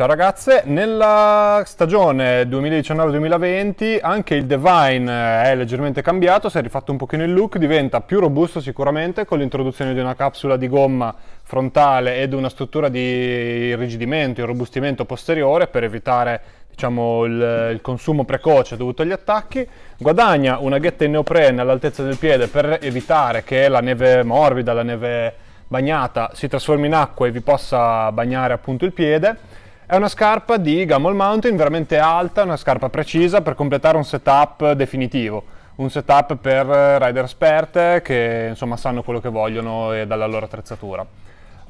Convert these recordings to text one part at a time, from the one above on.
Ciao ragazze, nella stagione 2019-2020 anche il Divine eh, è leggermente cambiato, si è rifatto un pochino il look, diventa più robusto sicuramente con l'introduzione di una capsula di gomma frontale ed una struttura di irrigidimento, e robustimento posteriore per evitare diciamo, il, il, consumo precoce dovuto agli attacchi, guadagna una ghetta in neoprene all'altezza del piede per evitare che la neve morbida, la neve bagnata si trasformi in acqua e vi possa bagnare appunto il piede è una scarpa di Gummel Mountain veramente alta, una scarpa precisa per completare un setup definitivo. Un setup per eh, rider esperte che insomma sanno quello che vogliono e dalla loro attrezzatura.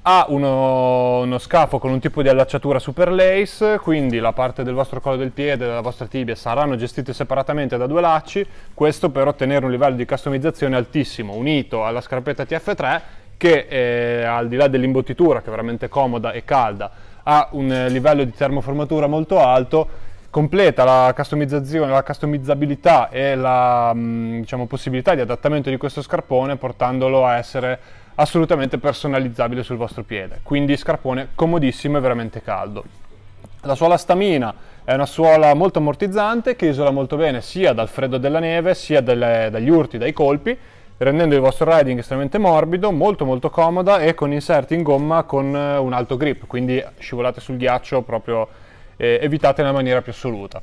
Ha uno, uno scafo con un tipo di allacciatura super lace, quindi la parte del vostro collo del piede e della vostra tibia saranno gestite separatamente da due lacci, questo per ottenere un livello di customizzazione altissimo, unito alla scarpetta TF3 che eh, al di là dell'imbottitura che è veramente comoda e calda ha un eh, livello di termoformatura molto alto completa la customizzazione, la customizzabilità e la mm, diciamo, possibilità di adattamento di questo scarpone portandolo a essere assolutamente personalizzabile sul vostro piede. Quindi scarpone comodissimo e veramente caldo. La suola stamina è una suola molto ammortizzante che isola molto bene sia dal freddo della neve sia dalle, dagli urti, dai colpi rendendo il vostro riding estremamente morbido, molto molto comoda e con inserti in gomma con eh, un alto grip, quindi scivolate sul ghiaccio proprio eh, evitate nella maniera più assoluta.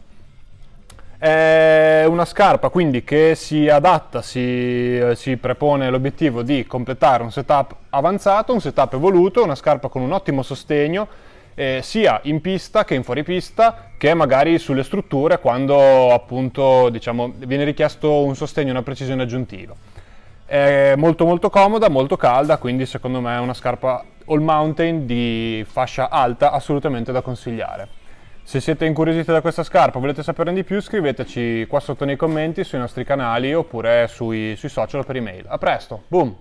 È una scarpa quindi che si adatta, si, eh, si prepone l'obiettivo di completare un setup avanzato, un setup evoluto, una scarpa con un ottimo sostegno eh, sia in pista che in fuori pista che magari sulle strutture quando appunto diciamo, viene richiesto un sostegno, una precisione aggiuntiva. È molto molto comoda, molto calda, quindi secondo me è una scarpa all mountain di fascia alta assolutamente da consigliare. Se siete incuriositi da questa scarpa, e volete saperne di più, scriveteci qua sotto nei commenti, sui nostri canali oppure sui, sui social per email. A presto, boom!